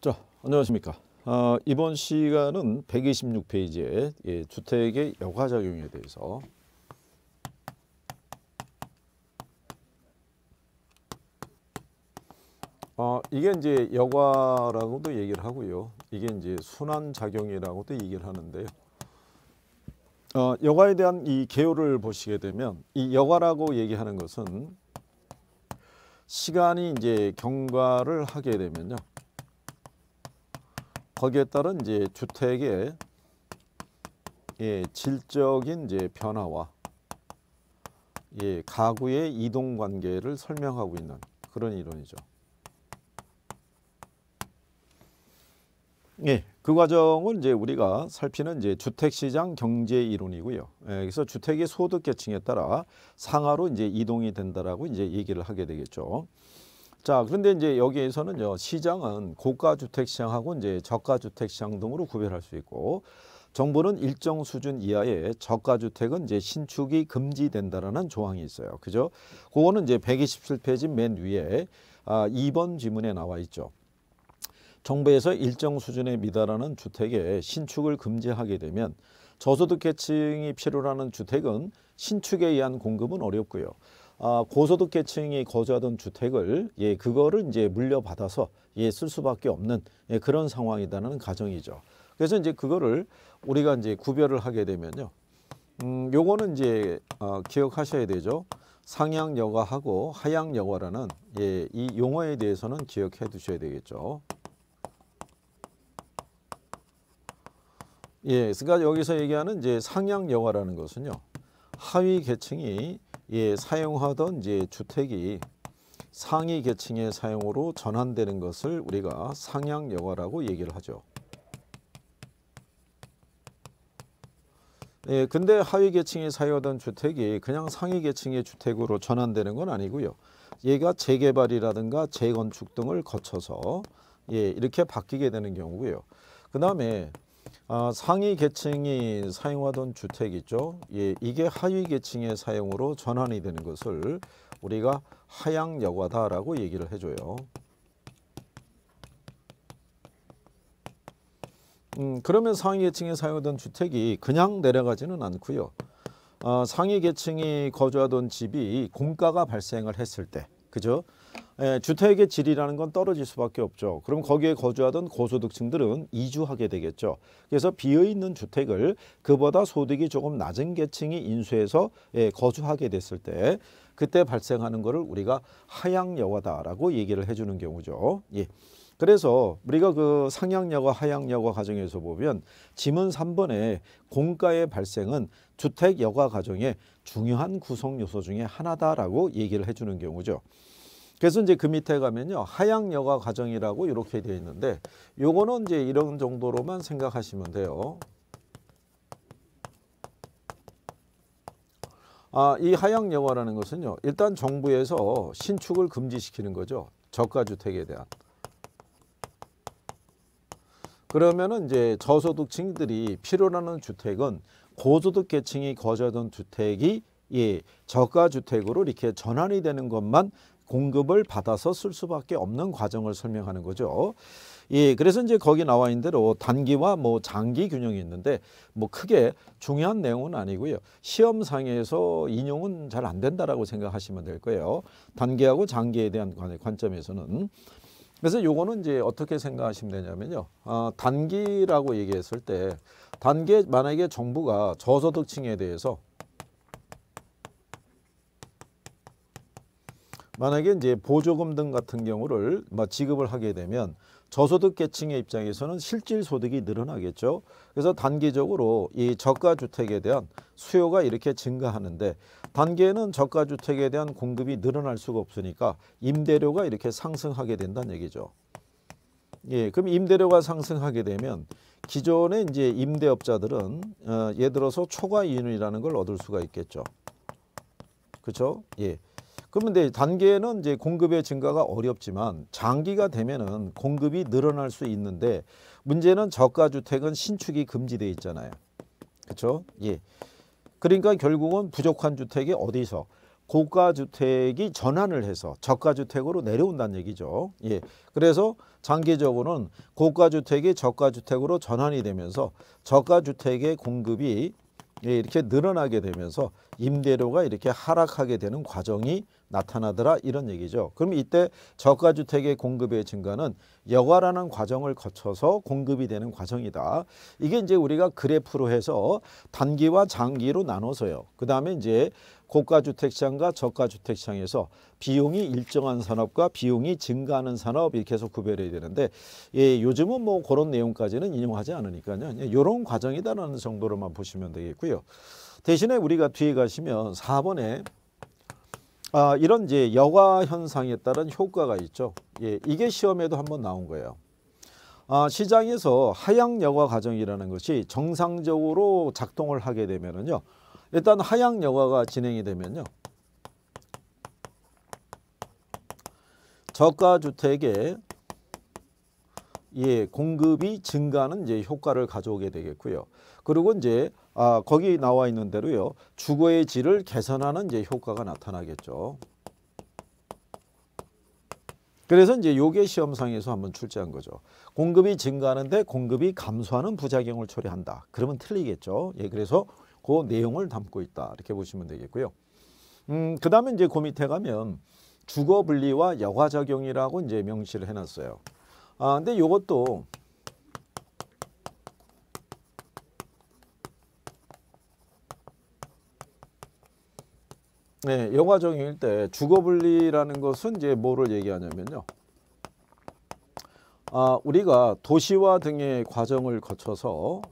자, 안녕하십니까. 아, 이번 시간은 126페이지에 예, 주택의 여과작용에 대해서 아, 이게 이제 여과라고도 얘기를 하고요. 이게 이제 순환작용이라고도 얘기를 하는데요. 어, 여과에 대한 이 개요를 보시게 되면 이 여과라고 얘기하는 것은 시간이 이제 경과를 하게 되면요. 거기에 따른 이제 주택의 예, 질적인 이제 변화와 예, 가구의 이동 관계를 설명하고 있는 그런 이론이죠. 예, 그 과정을 이제 우리가 살피는 이제 주택시장 경제 이론이고요. 예, 그래서 주택의 소득 계층에 따라 상하로 이제 이동이 된다라고 이제 얘기를 하게 되겠죠. 자, 그런데 이제 여기에서는요. 시장은 고가 주택 시장하고 이제 저가 주택 시장 등으로 구별할 수 있고 정부는 일정 수준 이하의 저가 주택은 이제 신축이 금지된다라는 조항이 있어요. 그죠? 그거는 이제 127페이지 맨 위에 아, 2번 지문에 나와 있죠. 정부에서 일정 수준에 미달하는 주택의 신축을 금지하게 되면 저소득 계층이 필요로 하는 주택은 신축에 의한 공급은 어렵고요. 아, 고소득 계층이 거주하던 주택을 예 그거를 이제 물려받아서 예쓸 수밖에 없는 예, 그런 상황이다는 가정이죠. 그래서 이제 그거를 우리가 이제 구별을 하게 되면요. 음, 요거는 이제 어, 기억하셔야 되죠. 상향여과하고 하향여과라는 예, 이 용어에 대해서는 기억해 두셔야 되겠죠. 예, 그러니까 여기서 얘기하는 이제 상향여과라는 것은요. 하위 계층이 예, 사용하던 이제 주택이 상위 계층의 사용으로 전환되는 것을 우리가 상향영화라고 얘기를 하죠. 예, 근데 하위 계층이 사용하던 주택이 그냥 상위 계층의 주택으로 전환되는 건 아니고요. 얘가 재개발이라든가 재건축 등을 거쳐서 예, 이렇게 바뀌게 되는 경우고요. 그 다음에 아, 상위 계층이 사용하던 주택이죠. 예, 이게 하위 계층의 사용으로 전환이 되는 것을 우리가 하향 여과다라고 얘기를 해줘요. 음, 그러면 상위 계층이 사용하던 주택이 그냥 내려가지는 않고요. 어, 상위 계층이 거주하던 집이 공가가 발생을 했을 때, 그죠? 예, 주택의 질이라는 건 떨어질 수밖에 없죠. 그럼 거기에 거주하던 고소득층들은 이주하게 되겠죠. 그래서 비어 있는 주택을 그보다 소득이 조금 낮은 계층이 인수해서 예, 거주하게 됐을 때 그때 발생하는 거를 우리가 하향여과다라고 얘기를 해주는 경우죠. 예. 그래서 우리가 그상향여과하향여과 과정에서 보면 지문 3번에 공가의 발생은 주택 여과 과정의 중요한 구성 요소 중에 하나다라고 얘기를 해주는 경우죠. 그래서 이제 그 밑에 가면요. 하향여과 과정이라고 이렇게 되어 있는데 요거는 이제 이런 정도로만 생각하시면 돼요. 아, 이 하향영화라는 것은요. 일단 정부에서 신축을 금지시키는 거죠. 저가주택에 대한. 그러면은 이제 저소득층들이 필요로 는 주택은 고소득 계층이 거주하던 주택이 예, 저가주택으로 이렇게 전환이 되는 것만 공급을 받아서 쓸 수밖에 없는 과정을 설명하는 거죠. 예, 그래서 이제 거기 나와 있는 대로 단기와 뭐 장기 균형이 있는데 뭐 크게 중요한 내용은 아니고요. 시험상에서 인용은 잘 안 된다라고 생각하시면 될 거예요. 단기하고 장기에 대한 관점에서는. 그래서 요거는 이제 어떻게 생각하시면 되냐면요. 아, 단기라고 얘기했을 때단기 만약에 정부가 저소득층에 대해서 만약에 이제 보조금 등 같은 경우를 뭐 지급을 하게 되면 저소득 계층의 입장에서는 실질 소득이 늘어나겠죠. 그래서 단기적으로 이 저가 주택에 대한 수요가 이렇게 증가하는데 단기에는 저가 주택에 대한 공급이 늘어날 수가 없으니까 임대료가 이렇게 상승하게 된다는 얘기죠. 예, 그럼 임대료가 상승하게 되면 기존의 이제 임대업자들은 어, 예를 들어서 초과 이윤이라는 걸 얻을 수가 있겠죠. 그렇죠? 예. 그런데 단계는 이제 공급의 증가가 어렵지만 장기가 되면은 공급이 늘어날 수 있는데 문제는 저가 주택은 신축이 금지되어 있잖아요. 그렇죠? 예. 그러니까 결국은 부족한 주택이 어디서 고가 주택이 전환을 해서 저가 주택으로 내려온다는 얘기죠. 예. 그래서 장기적으로는 고가 주택이 저가 주택으로 전환이 되면서 저가 주택의 공급이 예, 이렇게 늘어나게 되면서 임대료가 이렇게 하락하게 되는 과정이 나타나더라 이런 얘기죠. 그럼 이때 저가 주택의 공급의 증가는 여과라는 과정을 거쳐서 공급이 되는 과정이다. 이게 이제 우리가 그래프로 해서 단기와 장기로 나눠서요. 그다음에 이제 고가 주택 시장과 저가 주택 시장에서 비용이 일정한 산업과 비용이 증가하는 산업 이렇게 해서 구별해야 되는데 예, 요즘은 뭐 그런 내용까지는 인용하지 않으니까요. 예, 이런 과정이다라는 정도로만 보시면 되겠고요. 대신에 우리가 뒤에 가시면 4번에 아, 이런 이제 여과 현상에 따른 효과가 있죠. 예, 이게 시험에도 한번 나온 거예요. 아, 시장에서 하향 여과 과정이라는 것이 정상적으로 작동을 하게 되면은요. 일단 하향 여과가 진행이 되면요. 저가 주택의 예, 공급이 증가하는 이제 효과를 가져오게 되겠고요. 그리고 이제 아, 거기 나와 있는 대로요. 주거의 질을 개선하는 이제 효과가 나타나겠죠. 그래서 이제 요게 시험상에서 한번 출제한 거죠. 공급이 증가하는데 공급이 감소하는 부작용을 처리한다. 그러면 틀리겠죠. 예, 그래서 그 내용을 담고 있다. 이렇게 보시면 되겠고요. 음, 그 다음에 이제 그 밑에 가면 주거 분리와 여과작용이라고 이제 명시를 해놨어요. 아, 근데 이것도 네, 영화 정의일 때 주거 분리라는 것은 이제 뭐를 얘기하냐면요. 아, 우리가 도시화 등의 과정을 거쳐서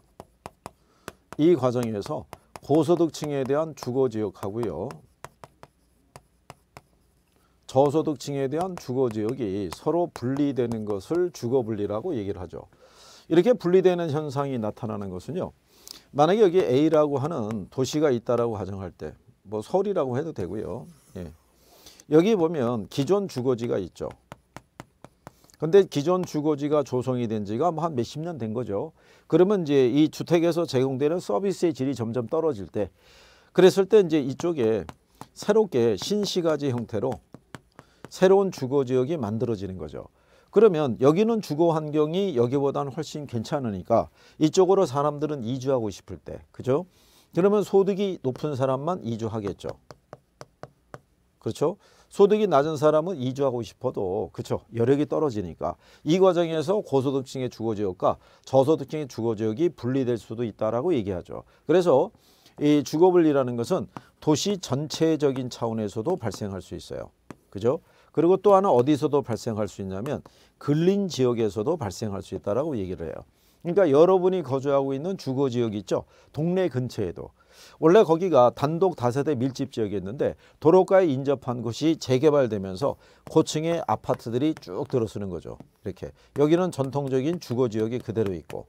이 과정에서 고소득층에 대한 주거 지역하고요. 저소득층에 대한 주거지역이 서로 분리되는 것을 주거분리라고 얘기를 하죠. 이렇게 분리되는 현상이 나타나는 것은요. 만약에 여기 A라고 하는 도시가 있다라고 가정할 때뭐 서울이라고 해도 되고요. 예. 여기 보면 기존 주거지가 있죠. 근데 기존 주거지가 조성이 된 지가 뭐한 몇 십 년 된 거죠. 그러면 이제 이 주택에서 제공되는 서비스의 질이 점점 떨어질 때 그랬을 때 이제 이쪽에 새롭게 신시가지 형태로 새로운 주거 지역이 만들어지는 거죠. 그러면 여기는 주거 환경이 여기보다는 훨씬 괜찮으니까 이쪽으로 사람들은 이주하고 싶을 때 그죠? 그러면 소득이 높은 사람만 이주하겠죠. 그렇죠? 소득이 낮은 사람은 이주하고 싶어도 그렇죠. 여력이 떨어지니까 이 과정에서 고소득층의 주거지역과 저소득층의 주거지역이 분리될 수도 있다라고 얘기하죠. 그래서 이 주거분리라는 것은 도시 전체적인 차원에서도 발생할 수 있어요. 그죠? 렇 그리고 또 하나 어디서도 발생할 수 있냐면 근린 지역에서도 발생할 수 있다라고 얘기를 해요. 그러니까 여러분이 거주하고 있는 주거 지역 있죠. 동네 근처에도 원래 거기가 단독 다세대 밀집 지역이었는데 도로가에 인접한 곳이 재개발되면서 고층의 아파트들이 쭉 들어서는 거죠. 이렇게 여기는 전통적인 주거 지역이 그대로 있고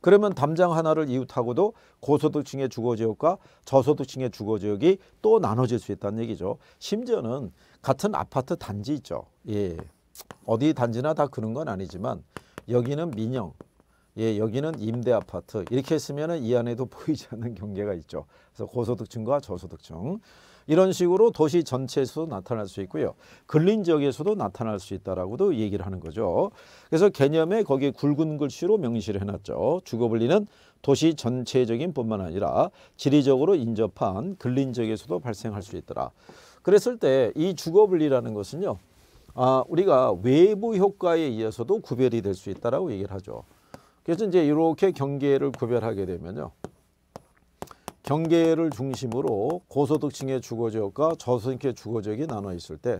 그러면 담장 하나를 이웃하고도 고소득층의 주거지역과 저소득층의 주거지역이 또 나눠질 수 있다는 얘기죠. 심지어는 같은 아파트 단지 있죠. 예. 어디 단지나 다 그런 건 아니지만 여기는 민영, 예, 여기는 임대 아파트 이렇게 했으면 이 안에도 보이지 않는 경계가 있죠. 그래서 고소득층과 저소득층 이런 식으로 도시 전체에서도 나타날 수 있고요. 근린 지역에서도 나타날 수 있다라고도 얘기를 하는 거죠. 그래서 개념에 거기에 굵은 글씨로 명시를 해놨죠. 주거분리는 도시 전체적인 뿐만 아니라 지리적으로 인접한 근린 지역에서도 발생할 수 있더라. 그랬을 때 이 주거 분리라는 것은요. 아, 우리가 외부 효과에 의해서도 구별이 될 수 있다라고 얘기를 하죠. 그래서 이제 이렇게 경계를 구별하게 되면요. 경계를 중심으로 고소득층의 주거지역과 저소득층의 주거지역이 나눠 있을 때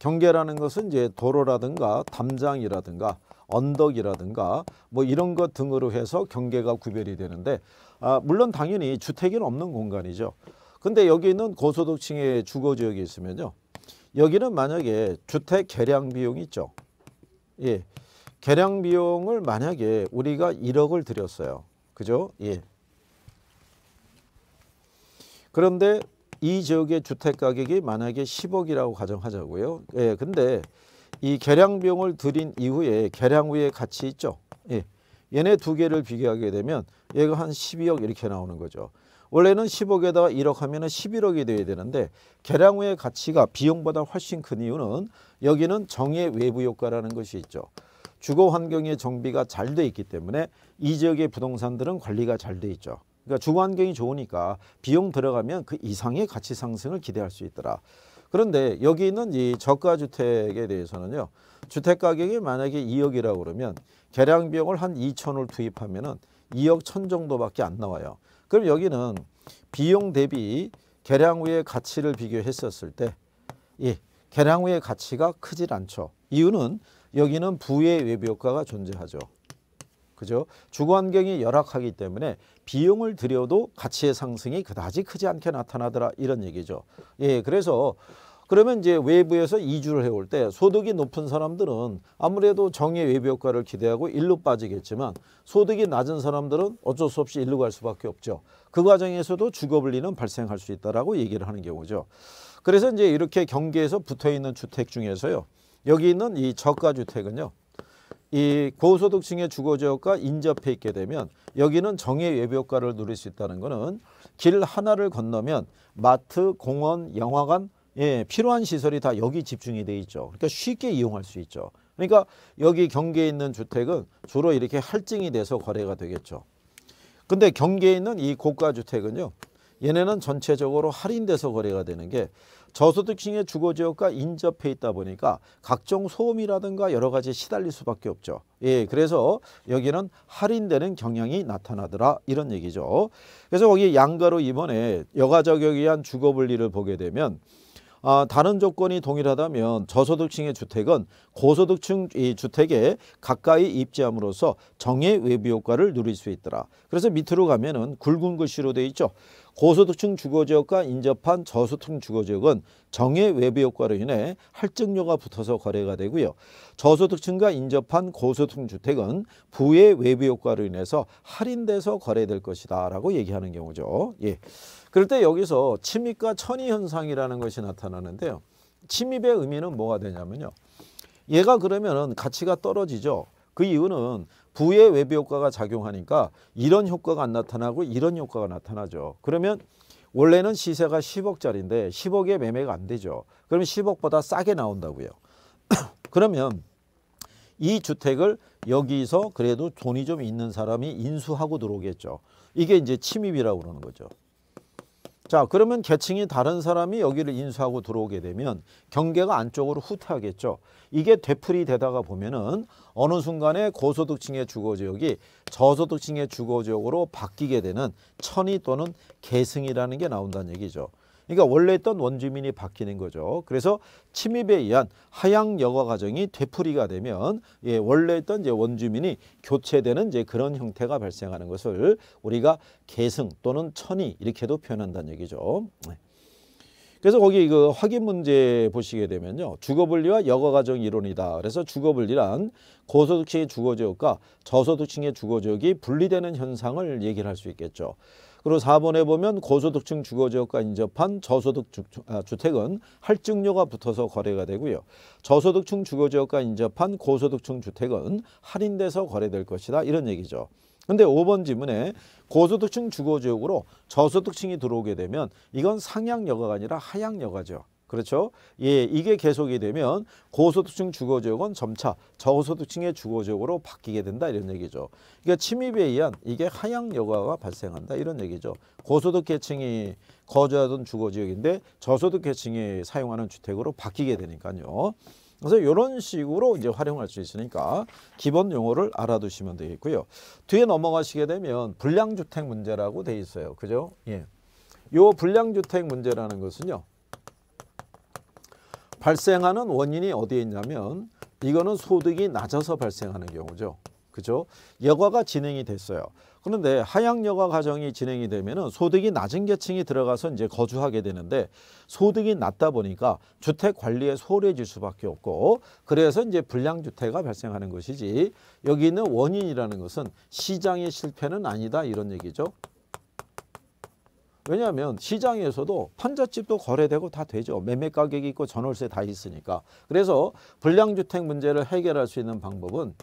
경계라는 것은 이제 도로라든가 담장이라든가 언덕이라든가 뭐 이런 것 등으로 해서 경계가 구별이 되는데 아, 물론 당연히 주택이 없는 공간이죠. 근데 여기 있는 고소득층의 주거 지역이 있으면요. 여기는 만약에 주택 계량 비용이 있죠. 예. 계량 비용을 만약에 우리가 1억을 드렸어요 그죠? 예. 그런데 이 지역의 주택 가격이 만약에 10억이라고 가정하자고요. 예. 근데 이계량 비용을 드린 이후에 계량 후에 가치 있죠. 예. 얘네 두 개를 비교하게 되면 얘가 한 12억 이렇게 나오는 거죠. 원래는 10억에다가 1억 하면 은 11억이 돼야 되는데 개량후의 가치가 비용보다 훨씬 큰 이유는 여기는 정의 외부 효과라는 것이 있죠. 주거 환경의 정비가 잘 돼 있기 때문에 이 지역의 부동산들은 관리가 잘 돼 있죠. 그러니까 주거 환경이 좋으니까 비용 들어가면 그 이상의 가치 상승을 기대할 수 있더라. 그런데 여기 있는 이 저가 주택에 대해서는요. 주택 가격이 만약에 2억이라고 그러면 개량 비용을 한 2천을 투입하면은 2억 천 정도밖에 안 나와요. 그럼 여기는 비용 대비 개량 후의 가치를 비교했었을 때 예, 개량 후의 가치가 크질 않죠. 이유는 여기는 부의 외부 효과가 존재하죠. 그죠? 주거 환경이 열악하기 때문에 비용을 들여도 가치의 상승이 그다지 크지 않게 나타나더라 이런 얘기죠. 예, 그래서 그러면 이제 외부에서 이주를 해올 때 소득이 높은 사람들은 아무래도 정의 외부 효과를 기대하고 일로 빠지겠지만 소득이 낮은 사람들은 어쩔 수 없이 일로 갈 수밖에 없죠. 그 과정에서도 주거불리는 발생할 수 있다라고 얘기를 하는 경우죠. 그래서 이제 이렇게 경계에서 붙어 있는 주택 중에서요. 여기 있는 이 저가 주택은요. 이 고소득층의 주거지역과 인접해 있게 되면 여기는 정의외벽과를 누릴 수 있다는 것은 길 하나를 건너면 마트, 공원, 영화관 예, 필요한 시설이 다 여기 집중이 돼 있죠. 그러니까 쉽게 이용할 수 있죠. 그러니까 여기 경계에 있는 주택은 주로 이렇게 할증이 돼서 거래가 되겠죠. 근데 경계에 있는 이 고가 주택은요. 얘네는 전체적으로 할인돼서 거래가 되는 게 저소득층의 주거지역과 인접해 있다 보니까 각종 소음이라든가 여러 가지 시달릴 수밖에 없죠. 예, 그래서 여기는 할인되는 경향이 나타나더라 이런 얘기죠. 그래서 거기 양가로 이번에 여가적격에 의한 주거분리를 보게 되면 아, 다른 조건이 동일하다면 저소득층의 주택은 고소득층 이 주택에 가까이 입지함으로써 정의 외부 효과를 누릴 수 있더라. 그래서 밑으로 가면은 굵은 글씨로 돼 있죠. 고소득층 주거지역과 인접한 저소득층 주거지역은 정의 외부 효과로 인해 할증료가 붙어서 거래가 되고요. 저소득층과 인접한 고소득층 주택은 부의 외부 효과로 인해서 할인돼서 거래될 것이다 라고 얘기하는 경우죠. 예. 그럴 때 여기서 침입과 천이 현상이라는 것이 나타나는데요. 침입의 의미는 뭐가 되냐면요. 얘가 그러면은 가치가 떨어지죠. 그 이유는 부의 외부 효과가 작용하니까 이런 효과가 안 나타나고 이런 효과가 나타나죠. 그러면 원래는 시세가 10억짜리인데 10억에 매매가 안 되죠. 그러면 10억보다 싸게 나온다고요. 그러면 이 주택을 여기서 그래도 돈이 좀 있는 사람이 인수하고 들어오겠죠. 이게 이제 침입이라고 그러는 거죠. 자 그러면 계층이 다른 사람이 여기를 인수하고 들어오게 되면 경계가 안쪽으로 후퇴하겠죠. 이게 되풀이 되다가 보면은 어느 순간에 고소득층의 주거지역이 저소득층의 주거지역으로 바뀌게 되는 천이 또는 계승이라는 게 나온다는 얘기죠. 그러니까 원래 있던 원주민이 바뀌는 거죠. 그래서 침입에 의한 하향 여과 과정이 되풀이가 되면 예, 원래 있던 이제 원주민이 교체되는 이제 그런 형태가 발생하는 것을 우리가 계승 또는 천이 이렇게도 표현한다는 얘기죠. 네. 그래서 거기 그 확인 문제 보시게 되면요. 주거분리와 여과과정 이론이다. 그래서 주거분리란 고소득층의 주거지역과 저소득층의 주거지역이 분리되는 현상을 얘기를 할 수 있겠죠. 그리고 4번에 보면 고소득층 주거지역과 인접한 저소득 주, 아, 주택은 할증료가 붙어서 거래가 되고요. 저소득층 주거지역과 인접한 고소득층 주택은 할인돼서 거래될 것이다. 이런 얘기죠. 근데 5번 지문에 고소득층 주거지역으로 저소득층이 들어오게 되면 이건 상향여가가 아니라 하향여가죠. 그렇죠? 예, 이게 계속이 되면 고소득층 주거지역은 점차 저소득층의 주거지역으로 바뀌게 된다 이런 얘기죠. 그러니까 침입에 의한 이게 하향 여과가 발생한다 이런 얘기죠. 고소득 계층이 거주하던 주거지역인데 저소득 계층이 사용하는 주택으로 바뀌게 되니까요. 그래서 이런 식으로 이제 활용할 수 있으니까 기본 용어를 알아두시면 되겠고요. 뒤에 넘어가시게 되면 불량주택 문제라고 돼 있어요. 그죠? 예. 요 불량주택 문제라는 것은요. 발생하는 원인이 어디에 있냐면 이거는 소득이 낮아서 발생하는 경우죠. 그죠? 여과가 진행이 됐어요. 그런데 하향 여과 과정이 진행이 되면은 소득이 낮은 계층이 들어가서 이제 거주하게 되는데 소득이 낮다 보니까 주택 관리에 소홀해질 수밖에 없고 그래서 이제 불량 주택가 발생하는 것이지 여기 있는 원인이라는 것은 시장의 실패는 아니다 이런 얘기죠. 왜냐하면 시장에서도 판잣집도 거래되고 다 되죠. 매매 가격이 있고 전월세 다 있으니까. 그래서 불량주택 문제를 해결할 수 있는 방법은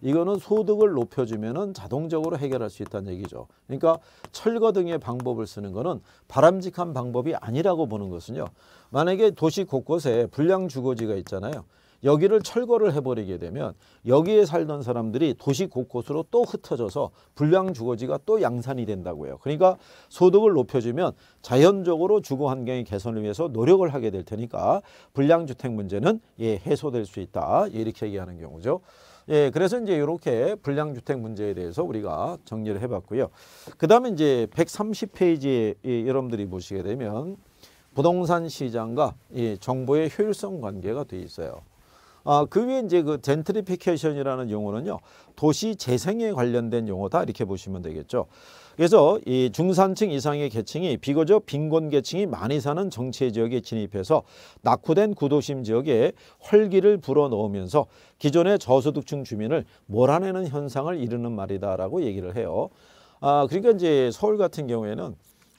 이거는 소득을 높여주면 자동적으로 해결할 수 있다는 얘기죠. 그러니까 철거 등의 방법을 쓰는 거는 바람직한 방법이 아니라고 보는 것은요. 만약에 도시 곳곳에 불량주거지가 있잖아요. 여기를 철거를 해버리게 되면 여기에 살던 사람들이 도시 곳곳으로 또 흩어져서 불량 주거지가 또 양산이 된다고 해요. 그러니까 소득을 높여주면 자연적으로 주거 환경의 개선을 위해서 노력을 하게 될 테니까 불량 주택 문제는 예, 해소될 수 있다. 이렇게 얘기하는 경우죠. 예, 그래서 이제 이렇게 불량주택 문제에 대해서 우리가 정리를 해봤고요. 그 다음에 이제 130페이지에 예, 여러분들이 보시게 되면 부동산 시장과 예, 정보의 효율성 관계가 돼 있어요. 아, 그 위에 이제 그 젠트리피케이션이라는 용어는요. 도시 재생에 관련된 용어다 이렇게 보시면 되겠죠. 그래서 이 중산층 이상의 계층이 비거저 빈곤 계층이 많이 사는 정체 지역에 진입해서 낙후된 구도심 지역에 활기를 불어넣으면서 기존의 저소득층 주민을 몰아내는 현상을 이루는 말이다라고 얘기를 해요. 아 그러니까 이제 서울 같은 경우에는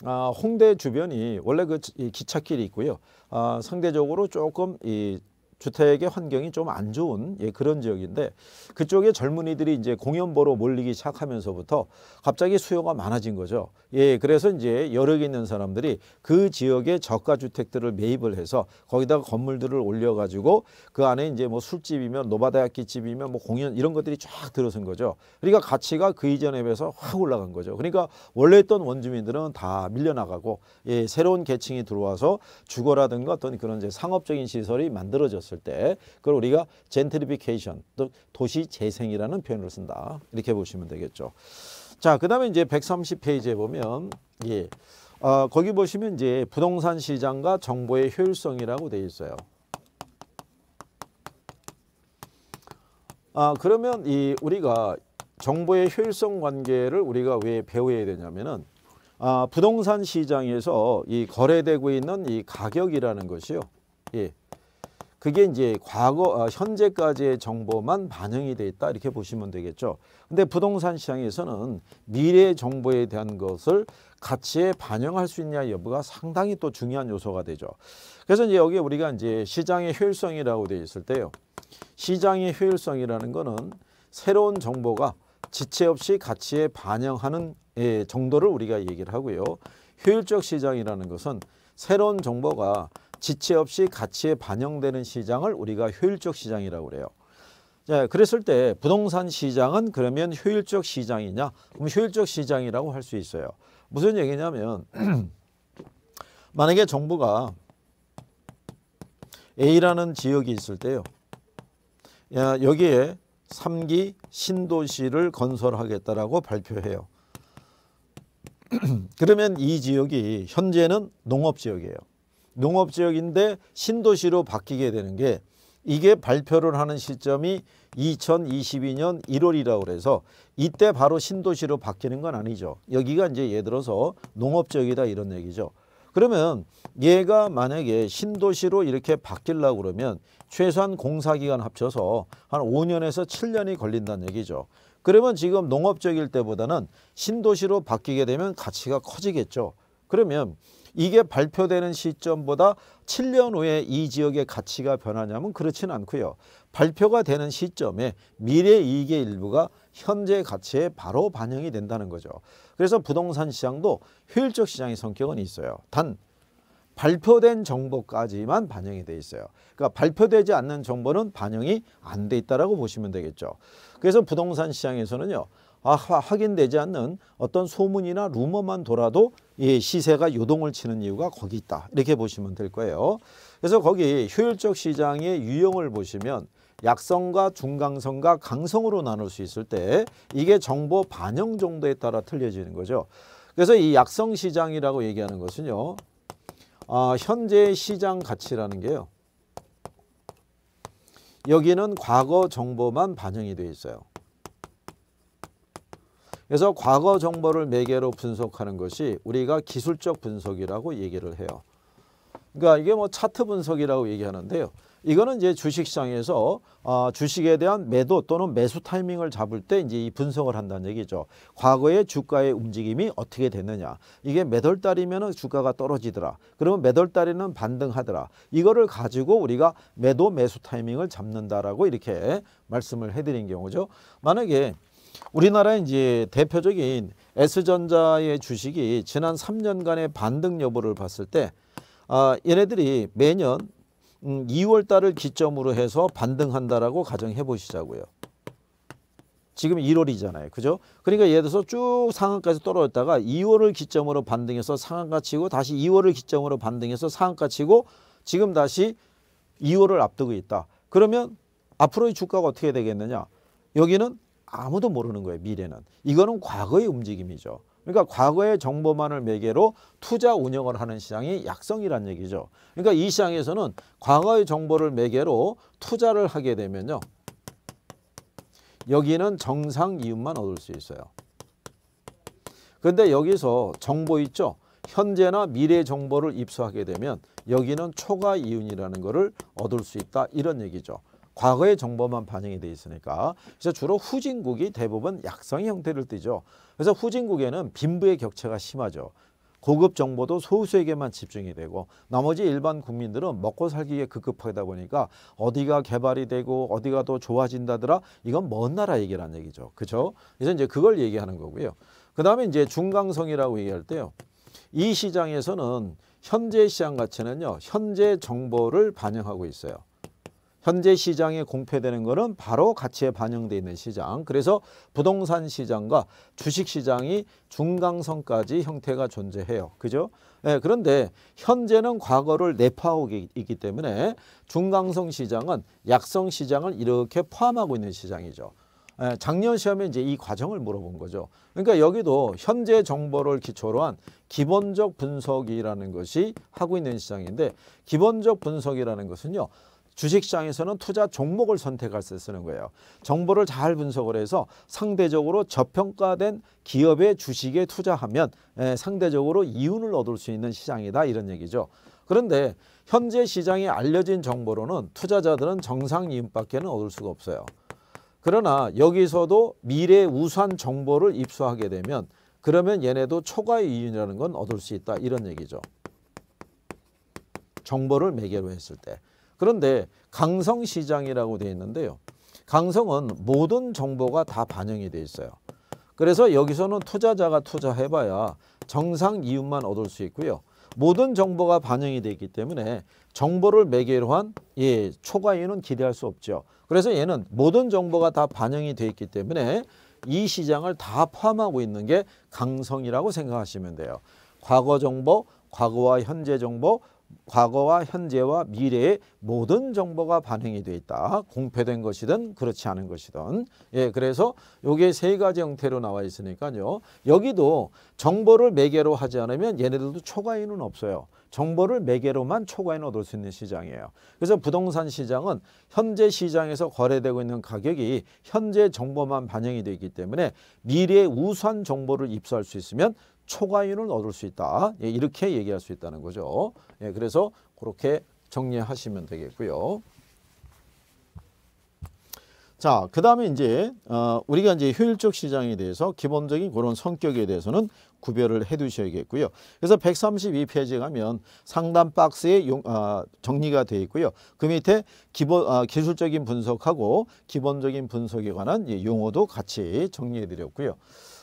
아, 홍대 주변이 원래 그 기찻길이 있고요. 아, 상대적으로 조금 이 주택의 환경이 좀 안 좋은 예, 그런 지역인데 그쪽에 젊은이들이 이제 공연 보러 몰리기 시작하면서부터 갑자기 수요가 많아진 거죠. 예, 그래서 이제 여력이 있는 사람들이 그 지역의 저가 주택들을 매입을 해서 거기다가 건물들을 올려가지고 그 안에 이제 뭐 술집이면 노바다야끼 집이면 뭐 공연 이런 것들이 쫙 들어선 거죠. 그러니까 가치가 그 이전에 비해서 확 올라간 거죠. 그러니까 원래 있던 원주민들은 다 밀려나가고 예, 새로운 계층이 들어와서 주거라든가 어떤 그런 이제 상업적인 시설이 만들어졌어요. 봤을 때 그걸 우리가 젠트리피케이션, 즉 도시 재생이라는 표현을 쓴다. 이렇게 보시면 되겠죠. 자, 그다음에 이제 130페이지에 보면 예. 어, 거기 보시면 이제 부동산 시장과 정보의 효율성이라고 되어 있어요. 아, 그러면 이 우리가 정보의 효율성 관계를 우리가 왜 배워야 되냐면은 아, 부동산 시장에서 이 거래되고 있는 이 가격이라는 것이요. 예. 그게 이제 과거 아, 현재까지의 정보만 반영이 돼 있다 이렇게 보시면 되겠죠. 근데 부동산 시장에서는 미래 정보에 대한 것을 가치에 반영할 수 있냐 여부가 상당히 또 중요한 요소가 되죠. 그래서 이제 여기 우리가 이제 시장의 효율성이라고 되어 있을 때요. 시장의 효율성이라는 거는 새로운 정보가 지체 없이 가치에 반영하는 예, 정도를 우리가 얘기를 하고요. 효율적 시장이라는 것은 새로운 정보가 지체 없이 가치에 반영되는 시장을 우리가 효율적 시장이라고 그래요. 예, 그랬을 때 부동산 시장은 그러면 효율적 시장이냐? 그럼 효율적 시장이라고 할 수 있어요. 무슨 얘기냐면 만약에 정부가 A라는 지역이 있을 때요. 야, 여기에 3기 신도시를 건설하겠다라고 발표해요. 그러면 이 지역이 현재는 농업지역이에요. 농업지역인데 신도시로 바뀌게 되는 게 이게 발표를 하는 시점이 2022년 1월이라고 그래서 이때 바로 신도시로 바뀌는 건 아니죠. 여기가 이제 예를 들어서 농업지역이다 이런 얘기죠. 그러면 얘가 만약에 신도시로 이렇게 바뀌려고 그러면 최소한 공사기간 합쳐서 한 5년에서 7년이 걸린다는 얘기죠. 그러면 지금 농업적일 때보다는 신도시로 바뀌게 되면 가치가 커지겠죠. 그러면 이게 발표되는 시점보다 7년 후에 이 지역의 가치가 변하냐면 그렇진 않고요. 발표가 되는 시점에 미래 이익의 일부가 현재 가치에 바로 반영이 된다는 거죠. 그래서 부동산 시장도 효율적 시장의 성격은 있어요. 단 발표된 정보까지만 반영이 돼 있어요. 그러니까 발표되지 않는 정보는 반영이 안 돼 있다라고 보시면 되겠죠. 그래서 부동산 시장에서는요. 아, 확인되지 않는 어떤 소문이나 루머만 돌아도 이 시세가 요동을 치는 이유가 거기 있다. 이렇게 보시면 될 거예요. 그래서 거기 효율적 시장의 유형을 보시면 약성과 중강성과 강성으로 나눌 수 있을 때 이게 정보 반영 정도에 따라 틀려지는 거죠. 그래서 이 약성 시장이라고 얘기하는 것은요. 아, 현재 시장 가치라는 게요. 여기는 과거 정보만 반영이 되어 있어요. 그래서 과거 정보를 매개로 분석하는 것이 우리가 기술적 분석이라고 얘기를 해요. 그러니까 이게 뭐 차트 분석이라고 얘기하는데요. 이거는 이제 주식시장에서 아, 주식에 대한 매도 또는 매수 타이밍을 잡을 때 이제 이 분석을 한다는 얘기죠. 과거의 주가의 움직임이 어떻게 됐느냐. 이게 몇월 달이면 주가가 떨어지더라. 그러면 몇월 달에는 반등하더라. 이거를 가지고 우리가 매도 매수 타이밍을 잡는다라고 이렇게 말씀을 해드린 경우죠. 만약에 우리나라의 이제 대표적인 S전자의 주식이 지난 3년간의 반등 여부를 봤을 때 아, 얘네들이 매년 2월 음, 달을 기점으로 해서 반등한다라고 가정해 보시자고요. 지금 1월이잖아요. 그죠? 그러니까 예를 들어서 쭉 상한가에서 떨어졌다가 2월을 기점으로 반등해서 상한가 치고 다시 2월을 기점으로 반등해서 상한가 치고 지금 다시 2월을 앞두고 있다. 그러면 앞으로의 주가가 어떻게 되겠느냐. 여기는 아무도 모르는 거예요. 미래는. 이거는 과거의 움직임이죠. 그러니까 과거의 정보만을 매개로 투자 운영을 하는 시장이 약성이란 얘기죠. 그러니까 이 시장에서는 과거의 정보를 매개로 투자를 하게 되면요. 여기는 정상 이윤만 얻을 수 있어요. 그런데 여기서 정보 있죠. 현재나 미래 정보를 입수하게 되면 여기는 초과 이윤이라는 것을 얻을 수 있다 이런 얘기죠. 과거의 정보만 반영이 돼 있으니까 그래서 주로 후진국이 대부분 약성 형태를 띠죠. 그래서 후진국에는 빈부의 격차가 심하죠. 고급 정보도 소수에게만 집중이 되고 나머지 일반 국민들은 먹고 살기에 급급하다 보니까 어디가 개발이 되고 어디가 더 좋아진다더라 이건 먼 나라 얘기란 얘기죠. 그죠? 그래서 이제 그걸 얘기하는 거고요. 그 다음에 이제 중강성이라고 얘기할 때요. 이 시장에서는 현재 시장 가치는요. 현재 정보를 반영하고 있어요. 현재 시장에 공표되는 것은 바로 가치에 반영되어 있는 시장. 그래서 부동산 시장과 주식 시장이 중강성까지 형태가 존재해요. 그죠? 네, 그런데 현재는 과거를 내파하기 때문에 중강성 시장은 약성 시장을 이렇게 포함하고 있는 시장이죠. 예, 작년 시험에 이제 이 과정을 물어본 거죠. 그러니까 여기도 현재 정보를 기초로 한 기본적 분석이라는 것이 하고 있는 시장인데 기본적 분석이라는 것은요. 주식시장에서는 투자 종목을 선택할 때 쓰는 거예요. 정보를 잘 분석을 해서 상대적으로 저평가된 기업의 주식에 투자하면 예, 상대적으로 이윤을 얻을 수 있는 시장이다 이런 얘기죠. 그런데 현재 시장에 알려진 정보로는 투자자들은 정상 이윤밖에는 얻을 수가 없어요. 그러나 여기서도 미래 우수한 정보를 입수하게 되면 그러면 얘네도 초과의 이윤이라는 건 얻을 수 있다 이런 얘기죠. 정보를 매개로 했을 때. 그런데 강성시장이라고 되어 있는데요. 강성은 모든 정보가 다 반영이 되어 있어요. 그래서 여기서는 투자자가 투자해봐야 정상 이윤만 얻을 수 있고요. 모든 정보가 반영이 되어 있기 때문에 정보를 매개로 한 예, 초과 이윤은 기대할 수 없죠. 그래서 얘는 모든 정보가 다 반영이 되어 있기 때문에 이 시장을 다 포함하고 있는 게 강성이라고 생각하시면 돼요. 과거 정보, 과거와 현재 정보, 과거와 현재와 미래의 모든 정보가 반영이 되어 있다. 공표된 것이든 그렇지 않은 것이든. 예, 그래서 요게 세 가지 형태로 나와 있으니까요. 여기도 정보를 매개로 하지 않으면 얘네들도 초과인은 없어요. 정보를 매개로만 초과인 얻을 수 있는 시장이에요. 그래서 부동산 시장은 현재 시장에서 거래되고 있는 가격이 현재 정보만 반영이 되기 때문에 미래의 우수한 정보를 입수할 수 있으면 초과율을 얻을 수 있다. 예, 이렇게 얘기할 수 있다는 거죠. 예, 그래서 그렇게 정리하시면 되겠고요. 자, 그 다음에 이제 어, 우리가 이제 효율적 시장에 대해서 기본적인 그런 성격에 대해서는 구별을 해 두셔야겠고요. 그래서 132페이지 가면 상단 박스에 용, 아, 정리가 되어 있고요. 그 밑에 기본, 아, 기술적인 분석하고 기본적인 분석에 관한 용어도 같이 정리해 드렸고요.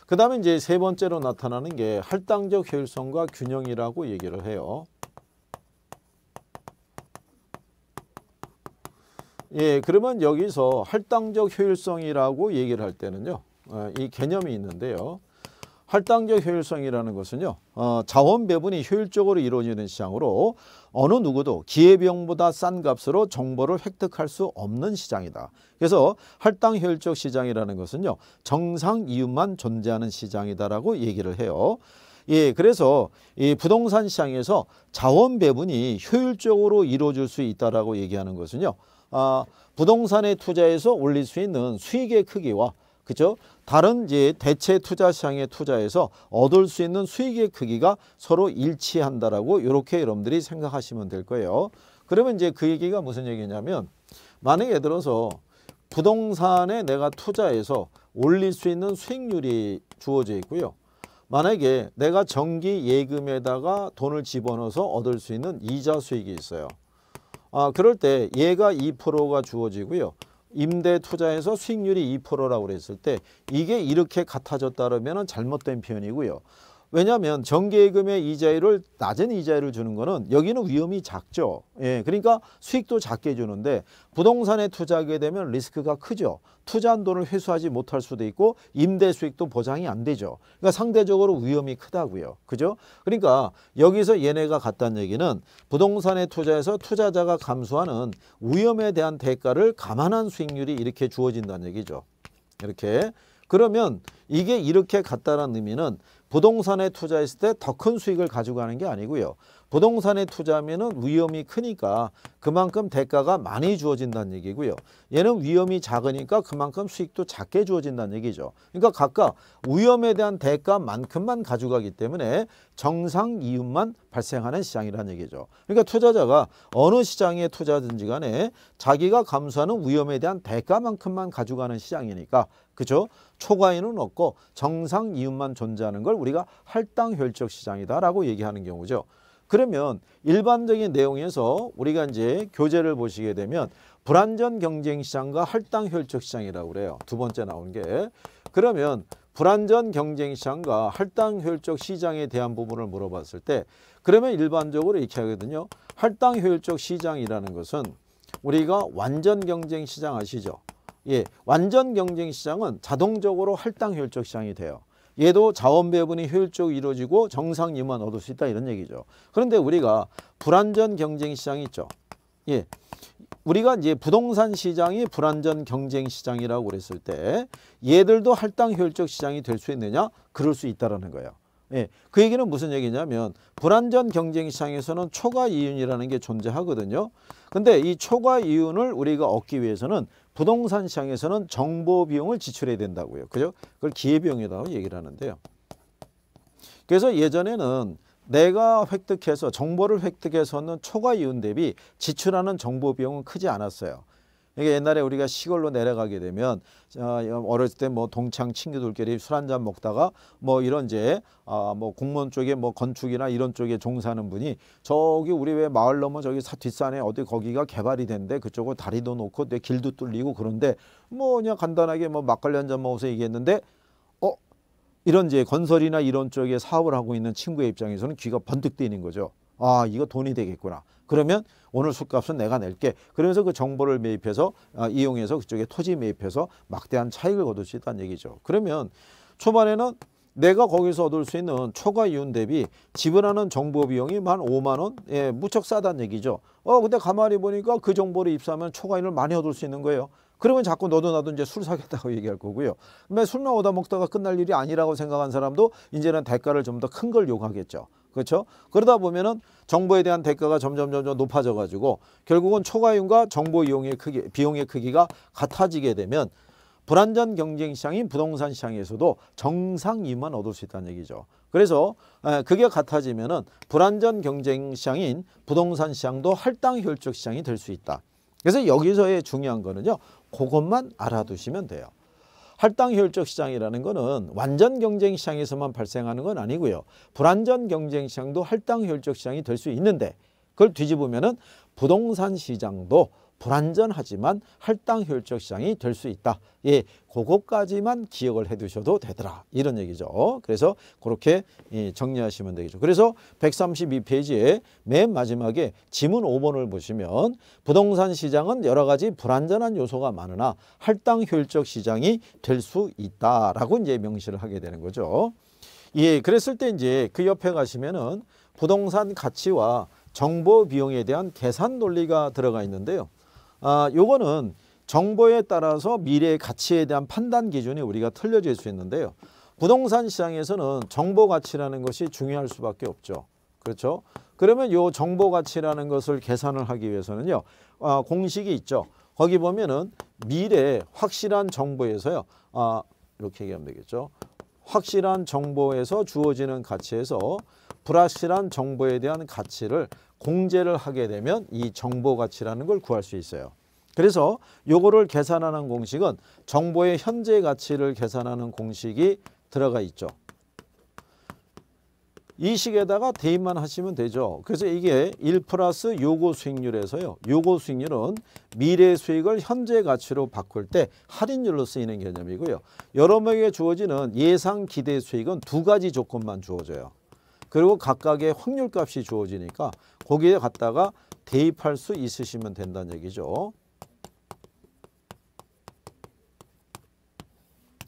그 다음에 이제 세 번째로 나타나는 게 할당적 효율성과 균형이라고 얘기를 해요. 예, 그러면 여기서 할당적 효율성이라고 얘기를 할 때는요. 어, 이 개념이 있는데요. 할당적 효율성이라는 것은요. 어, 자원 배분이 효율적으로 이루어지는 시장으로 어느 누구도 기회비용보다 싼 값으로 정보를 획득할 수 없는 시장이다. 그래서 할당 효율적 시장이라는 것은요. 정상 이윤만 존재하는 시장이다라고 얘기를 해요. 예, 그래서 이 부동산 시장에서 자원 배분이 효율적으로 이루어질 수 있다라고 얘기하는 것은요. 아, 부동산에 투자해서 올릴 수 있는 수익의 크기와 그죠? 다른 이제 대체 투자 시장에 투자해서 얻을 수 있는 수익의 크기가 서로 일치한다라고 이렇게 여러분들이 생각하시면 될 거예요. 그러면 이제 그 얘기가 무슨 얘기냐면 만약에 들어서 부동산에 내가 투자해서 올릴 수 있는 수익률이 주어져 있고요. 만약에 내가 정기 예금에다가 돈을 집어넣어서 얻을 수 있는 이자 수익이 있어요. 아, 그럴 때 얘가 2%가 주어지고요. 임대 투자에서 수익률이 2%라고 그랬을 때 이게 이렇게 같아졌다 그러면 잘못된 표현이고요. 왜냐하면 정계예금의 이자율을 낮은 이자율을 주는 거는 여기는 위험이 작죠. 예, 그러니까 수익도 작게 주는데 부동산에 투자하게 되면 리스크가 크죠. 투자한 돈을 회수하지 못할 수도 있고 임대 수익도 보장이 안 되죠. 그러니까 상대적으로 위험이 크다고요. 그죠? 그러니까 여기서 얘네가 갔다는 얘기는 부동산에 투자해서 투자자가 감수하는 위험에 대한 대가를 감안한 수익률이 이렇게 주어진다는 얘기죠. 이렇게 그러면 이게 이렇게 갔다는 의미는 부동산에 투자했을 때 더 큰 수익을 가지고 가는 게 아니고요. 부동산에 투자하면 위험이 크니까 그만큼 대가가 많이 주어진다는 얘기고요. 얘는 위험이 작으니까 그만큼 수익도 작게 주어진다는 얘기죠. 그러니까 각각 위험에 대한 대가만큼만 가져가기 때문에 정상 이윤만 발생하는 시장이라는 얘기죠. 그러니까 투자자가 어느 시장에 투자든지 간에 자기가 감수하는 위험에 대한 대가만큼만 가져가는 시장이니까 그죠? 초과인은 없고 정상 이윤만 존재하는 걸 우리가 할당 효율적 시장이다라고 얘기하는 경우죠. 그러면 일반적인 내용에서 우리가 이제 교재를 보시게 되면 불안전 경쟁 시장과 할당 효율적 시장이라고 그래요. 두 번째 나온 게 그러면 불안전 경쟁 시장과 할당 효율적 시장에 대한 부분을 물어봤을 때 그러면 일반적으로 이렇게 하거든요. 할당 효율적 시장이라는 것은 우리가 완전 경쟁 시장 아시죠? 예, 완전 경쟁 시장은 자동적으로 할당 효율적 시장이 돼요. 얘도 자원 배분이 효율적으로 이루어지고 정상 이만 얻을 수 있다 이런 얘기죠. 그런데 우리가 불완전 경쟁 시장이 있죠. 예. 우리가 이제 부동산 시장이 불완전 경쟁 시장이라고 그랬을 때 얘들도 할당 효율적 시장이 될 수 있느냐? 그럴 수 있다라는 거예요. 예. 그 얘기는 무슨 얘기냐면 불완전 경쟁 시장에서는 초과 이윤이라는 게 존재하거든요. 근데 이 초과 이윤을 우리가 얻기 위해서는 부동산 시장에서는 정보 비용을 지출해야 된다고요. 그죠? 그걸 기회 비용이라고 얘기를 하는데요. 그래서 예전에는 내가 획득해서 정보를 획득해서는 초과 이윤 대비 지출하는 정보 비용은 크지 않았어요. 이게 그러니까 옛날에 우리가 시골로 내려가게 되면 어렸을 때 뭐 동창 친구들끼리 술 한잔 먹다가 뭐 이런 이제 아 뭐 공무원 쪽에 뭐 건축이나 이런 쪽에 종사하는 분이 저기 우리 왜 마을 넘어 저기 사 뒷산에 어디 거기가 개발이 된데 그쪽으로 다리도 놓고 내 길도 뚫리고 그런데 뭐 그냥 간단하게 뭐 막걸리 한 잔 먹어서 얘기했는데 어 이런 이제 건설이나 이런 쪽에 사업을 하고 있는 친구의 입장에서는 귀가 번뜩 뜨이는 거죠. 아 이거 돈이 되겠구나. 그러면 오늘 술값은 내가 낼게. 그러면서그 정보를 매입해서 아, 이용해서 그쪽에 토지 매입해서 막대한 차익을 거둘 수 있다는 얘기죠. 그러면 초반에는 내가 거기서 얻을 수 있는 초과 이윤 대비 지불하는 정보 비용이 만 5만 원? 예, 무척 싸다는 얘기죠. 어, 근데 가만히 보니까 그 정보를 입수하면 초과 이윤을 많이 얻을 수 있는 거예요. 그러면 자꾸 너도 나도 이제 술 사겠다고 얘기할 거고요. 근데 술 나오다 먹다가 끝날 일이 아니라고 생각한 사람도 이제는 대가를 좀 더 큰 걸 요구하겠죠. 그렇죠? 그러다 보면은 정보에 대한 대가가 점점 점점 높아져 가지고 결국은 초과율과 정보 이용의 크기 비용의 크기가 같아지게 되면 불안전 경쟁 시장인 부동산 시장에서도 정상 이만 얻을 수 있다는 얘기죠. 그래서 그게 같아지면은 불안전 경쟁 시장인 부동산 시장도 할당 효율적 시장이 될 수 있다. 그래서 여기서의 중요한 거는요. 그것만 알아두시면 돼요. 할당 효율적 시장이라는 것은 완전 경쟁 시장에서만 발생하는 건 아니고요. 불완전 경쟁 시장도 할당 효율적 시장이 될 수 있는데 그걸 뒤집으면 부동산 시장도 불안전하지만 할당 효율적 시장이 될 수 있다. 예, 그것까지만 기억을 해두셔도 되더라. 이런 얘기죠. 그래서 그렇게 예, 정리하시면 되겠죠. 그래서 132페이지에 맨 마지막에 지문 5번을 보시면 부동산 시장은 여러 가지 불안전한 요소가 많으나 할당 효율적 시장이 될 수 있다라고 이제 명시를 하게 되는 거죠. 예, 그랬을 때 이제 그 옆에 가시면은 부동산 가치와 정보 비용에 대한 계산 논리가 들어가 있는데요. 아, 요거는 정보에 따라서 미래의 가치에 대한 판단 기준이 우리가 틀려질 수 있는데요. 부동산 시장에서는 정보 가치라는 것이 중요할 수밖에 없죠. 그렇죠? 그러면 요 정보 가치라는 것을 계산을 하기 위해서는요. 아, 공식이 있죠. 거기 보면은 미래 확실한 정보에서요. 아, 이렇게 얘기하면 되겠죠. 확실한 정보에서 주어지는 가치에서 불확실한 정보에 대한 가치를 공제를 하게 되면 이 정보 가치라는 걸 구할 수 있어요. 그래서 요거를 계산하는 공식은 정보의 현재 가치를 계산하는 공식이 들어가 있죠. 이 식에다가 대입만 하시면 되죠. 그래서 이게 1 플러스 요거 수익률에서요. 요거 수익률은 미래 수익을 현재 가치로 바꿀 때 할인율로 쓰이는 개념이고요. 여러 명에게 주어지는 예상 기대 수익은 두 가지 조건만 주어져요. 그리고 각각의 확률값이 주어지니까 거기에 갖다가 대입할 수 있으시면 된다는 얘기죠.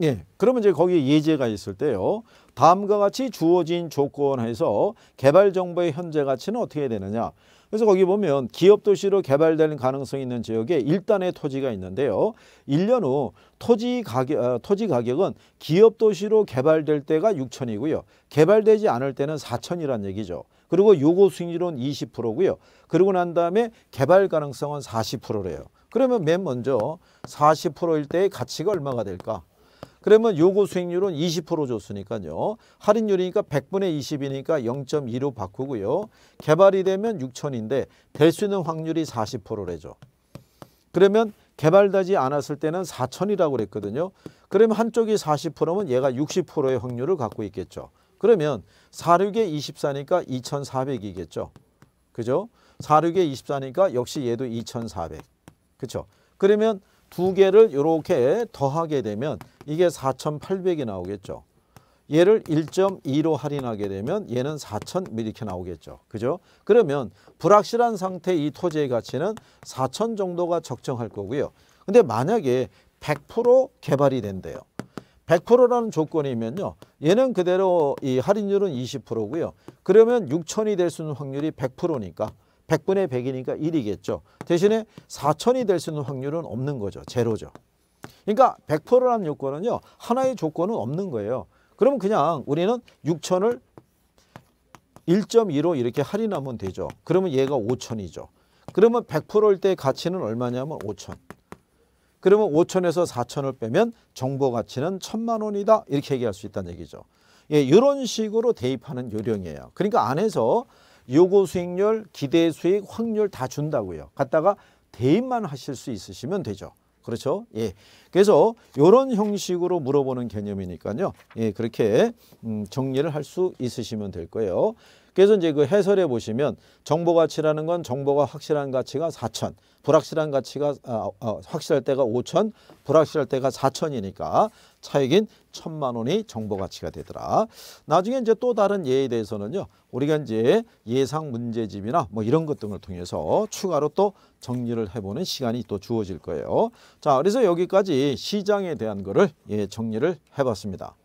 예, 그러면 이제 거기에 예제가 있을 때요. 다음과 같이 주어진 조건에서 개발 정보의 현재 가치는 어떻게 되느냐. 그래서 거기 보면 기업 도시로 개발될 가능성이 있는 지역에 일단의 토지가 있는데요. 1년 후 토지 가격 어, 토지 가격은 기업 도시로 개발될 때가 6천이고요. 개발되지 않을 때는 4천이라는 얘기죠. 그리고 요구 수익률은 20%고요. 그러고 난 다음에 개발 가능성은 40%래요. 그러면 맨 먼저 40%일 때의 가치가 얼마가 될까? 그러면 요거 수익률은 20% 줬으니까요. 할인율이니까 100분의 20이니까 0.2로 바꾸고요. 개발이 되면 6천인데 될 수 있는 확률이 40%래죠. 그러면 개발되지 않았을 때는 4천이라고 그랬거든요. 그러면 한쪽이 40%면 얘가 60%의 확률을 갖고 있겠죠. 그러면 46에 24니까 2400이겠죠. 그죠? 46에 24니까 역시 얘도 2400. 그렇죠? 그러면 두 개를 이렇게 더하게 되면 이게 4,800이 나오겠죠. 얘를 1.2로 할인하게 되면 얘는 4,000 이렇게 나오겠죠. 그죠? 그러면 불확실한 상태 이 토지의 가치는 4,000 정도가 적정할 거고요. 근데 만약에 100% 개발이 된대요. 100%라는 조건이면요. 얘는 그대로 이 할인율은 20%고요. 그러면 6천이 될 수 있는 확률이 100%니까 1 0 0분의1 0 0이니까 1이겠죠. 대신에 4천이될 수 있는 확률은 없는 거죠. 제로죠. 그러니까 1 0 0라는 요건은요. 하나의 조건은 없는 거예요. 그러면 그냥 우리는 6천을 1.2로 이렇게 할인하면 되죠. 그러면 얘가 5천이죠. 그러면 100%일 때 가치는 얼마냐면 5천. 그러면 5천에서 4천을 빼면 정보 가치는 천만 원이다. 이렇게 얘기할 수 있다는 얘기죠. 예, 이런 식으로 대입하는 요령이에요. 그러니까 안에서 요구 수익률, 기대 수익, 확률 다 준다고요. 갖다가 대입만 하실 수 있으시면 되죠. 그렇죠? 예. 그래서 이런 형식으로 물어보는 개념이니까요. 예, 그렇게 음, 정리를 할 수 있으시면 될 거예요. 그래서 이제 그 해설해 보시면 정보 가치라는 건 정보가 확실한 가치가 4천, 불확실한 가치가 아, 아, 확실할 때가 5천, 불확실할 때가 4천이니까 차익인 천만 원이 정보 가치가 되더라. 나중에 이제 또 다른 예에 대해서는요. 우리가 이제 예상 문제집이나 뭐 이런 것 등을 통해서 추가로 또 정리를 해보는 시간이 또 주어질 거예요. 자, 그래서 여기까지 시장에 대한 거를 예, 정리를 해봤습니다.